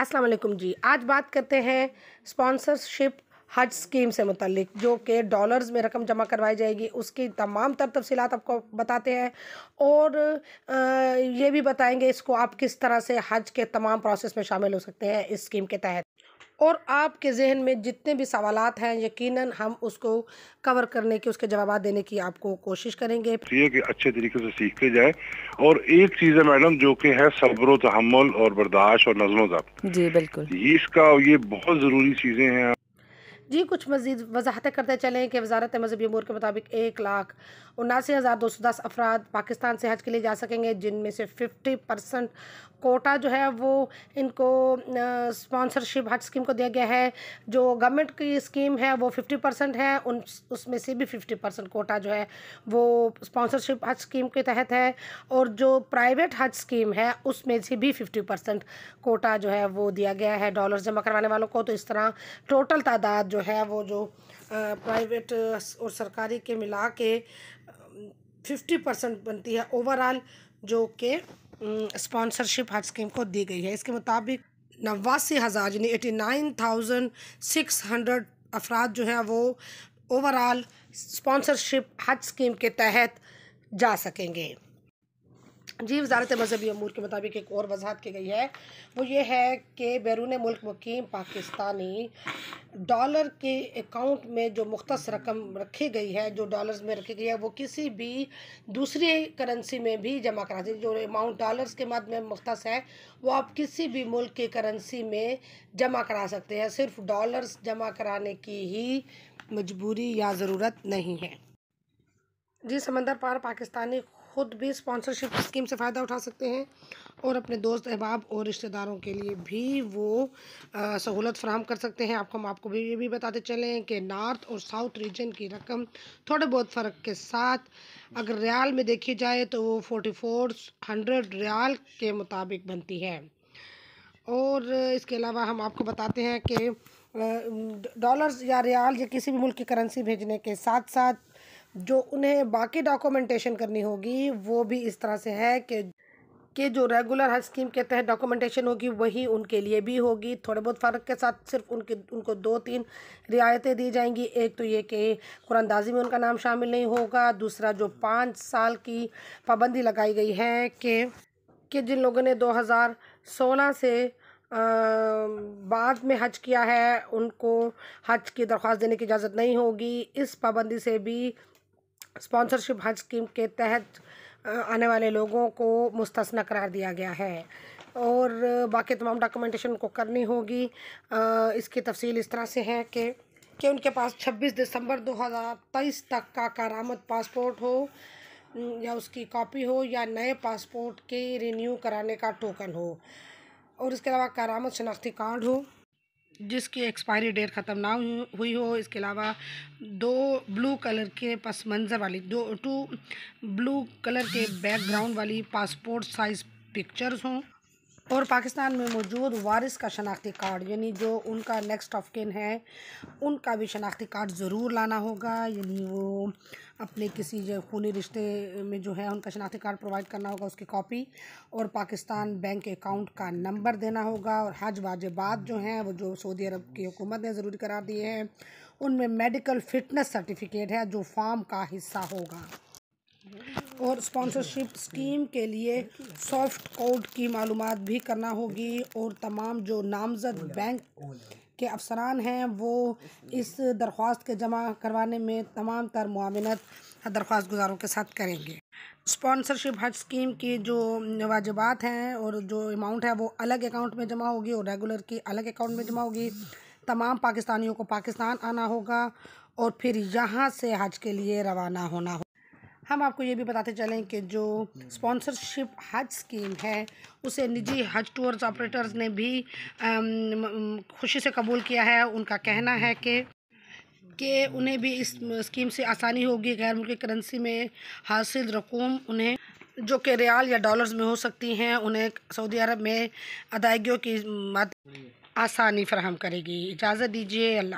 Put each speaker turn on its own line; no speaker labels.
असलम जी आज बात करते हैं स्पॉन्सरशिप हज स्कीम से मुतलिक जो कि डॉलर्स में रकम जमा करवाई जाएगी उसकी तमाम तर तफसी आपको बताते हैं और ये भी बताएंगे इसको आप किस तरह से हज के तमाम प्रोसेस में शामिल हो सकते हैं इस स्कीम के तहत और आपके जहन में जितने भी सवाल हैं यकीनन हम उसको कवर करने की उसके जवाब देने की आपको कोशिश करेंगे तो कि अच्छे तरीके से के जाए और एक चीज़ है मैडम जो कि है सब्र तहमल और बर्दाश्त और नजमो जब्त जी बिल्कुल इसका ये बहुत ज़रूरी चीज़ें हैं जी कुछ मजीद वजाहतें करते चलें कि वजारत मजहबी अमूर के मुताबिक एक लाख उन्नासी हज़ार दो सौ दस अफराद पाकिस्तान से हज के लिए जा सकेंगे जिनमें से फिफ्टी परसेंट कोटा जो है वो इनको स्पॉन्सरशिप हज स्कीम को दिया गया है जो गवर्नमेंट की स्कीम है वो फिफ्टी परसेंट है उन उसमें से भी फिफ्टी परसेंट कोटा जो है वो स्पॉन्सरशिप हज स्कीम के तहत है और जो प्राइवेट हज स्कीम है उसमें से भी फिफ्टी परसेंट कोटा जो है वो दिया गया है डॉलर जमा करवाने वालों को तो इस तरह टोटल तादाद जो जो है वो जो प्राइवेट और सरकारी के मिला के फिफ्टी परसेंट बनती है ओवरऑल जो कि स्पॉन्सरशिप हज स्कीम को दी गई है इसके मुताबिक नवासी हज़ार यानी eighty nine thousand six hundred अफराद जो हैं वो ओवरऑल स्पॉन्सरशिप हज स्कीम के तहत जा सकेंगे जी वजारत मजहबी अमूर के मुताबिक एक और वजाहत की गई है वो ये है कि बैरून मुल्क मुकीम पाकिस्तानी डॉलर के अकाउंट में जो मुख्त रकम रखी गई है जो डॉलर्स में रखी गई है वो किसी भी दूसरी करेंसी में भी जमा करा सकते जो अमाउंट डॉलर्स के मद में मुख्त है वो आप किसी भी मुल्क की करेंसी में जमा करा सकते हैं सिर्फ डॉलर्स जमा कराने की ही मजबूरी या ज़रूरत नहीं है जी समंदर पार पाकिस्तानी खुद भी स्पॉन्सरशिप स्कीम से फ़ायदा उठा सकते हैं और अपने दोस्त अहबाब और रिश्तेदारों के लिए भी वो सहूलत फ्राहम कर सकते हैं आपको हम आपको भी ये भी बताते चलें कि नॉर्थ और साउथ रीजन की रकम थोड़े बहुत फ़र्क के साथ अगर रियाल में देखी जाए तो वो फोर्टी फोर हंड्रेड रियाल के मुताबिक बनती है और इसके अलावा हम आपको बताते हैं कि डॉलर्स या रियाल या किसी भी मुल्क की करेंसी भेजने के साथ साथ जो उन्हें बाकी डॉक्यूमेंटेशन करनी होगी वो भी इस तरह से है कि कि जो रेगुलर हज स्कीम के तहत डॉक्यूमेंटेशन होगी वही उनके लिए भी होगी थोड़े बहुत फ़र्क के साथ सिर्फ उनके उनको दो तीन रियायतें दी जाएंगी एक तो ये कि कुरानदाजी में उनका नाम शामिल नहीं होगा दूसरा जो पाँच साल की पाबंदी लगाई गई है कि कि जिन लोगों ने 2016 से आ, बाद में हज किया है उनको हज की दरख्वास्त देने की इजाज़त नहीं होगी इस पाबंदी से भी स्पॉन्सरशिप हज स्कीम के तहत आने वाले लोगों को मुस्तना करार दिया गया है और बाकी तमाम डॉक्यूमेंटेशन को करनी होगी इसकी तफसील इस तरह से है कि कि उनके पास 26 दिसंबर 2023 तक का कारामद पासपोर्ट हो या उसकी कॉपी हो या नए पासपोर्ट के रिन्यू कराने का टोकन हो और इसके अलावा कारामद शनाख्ती कार्ड हो जिसकी एक्सपायरी डेट ख़त्म ना हुई हो इसके अलावा दो ब्लू कलर के पस मंज़र वाली दो टू ब्लू कलर के बैकग्राउंड वाली पासपोर्ट साइज़ पिक्चर्स हों और पाकिस्तान में मौजूद वारिस का शनाख्ती कार्ड यानी जो उनका नेक्स्ट ऑफ किन है उनका भी शनाख्ती कार्ड ज़रूर लाना होगा यानी वो अपने किसी जो खूनी रिश्ते में जो है उनका शनाख्ती कार्ड प्रोवाइड करना होगा उसकी कॉपी और पाकिस्तान बैंक अकाउंट का नंबर देना होगा और हज वाजबात जो हैं वो जो सऊदी अरब की हुकूमत ने ज़रूरी करार दिए हैं उनमें मेडिकल फ़िटनेस सर्टिफिकेट है जो फॉर्म का हिस्सा होगा और स्पॉन्सरशिप स्कीम के लिए सॉफ्ट कोड की मालूम भी करना होगी और तमाम जो नामजद बैंक के अफसरान हैं वो इस दरख्वास्त के जमा करवाने में तमाम तर मुआवनत दरख्वास्त गुजारों के साथ करेंगे स्पॉन्सरशिप हज स्कीम की जो वाजबात हैं और जो अमाउंट है वो अलग अकाउंट में जमा होगी और रेगुलर की अलग अकाउंट में जमा होगी तमाम पाकिस्तानियों को पाकिस्तान आना होगा और फिर यहाँ से हज के लिए रवाना होना होगा हम आपको ये भी बताते चलें कि जो स्पॉन्सरशिप हम्म। हज स्कीम है उसे निजी हज टूर्स ऑपरेटर्स ने भी खुशी से कबूल किया है उनका कहना है कि कि उन्हें भी इस स्कीम से आसानी होगी गैर मुल्की करेंसी में हासिल रकूम उन्हें जो कि रियाल या डॉलर्स में हो सकती हैं उन्हें सऊदी अरब में अदायगियों की आसानी फराहम करेगी इजाज़त दीजिए अल्लाह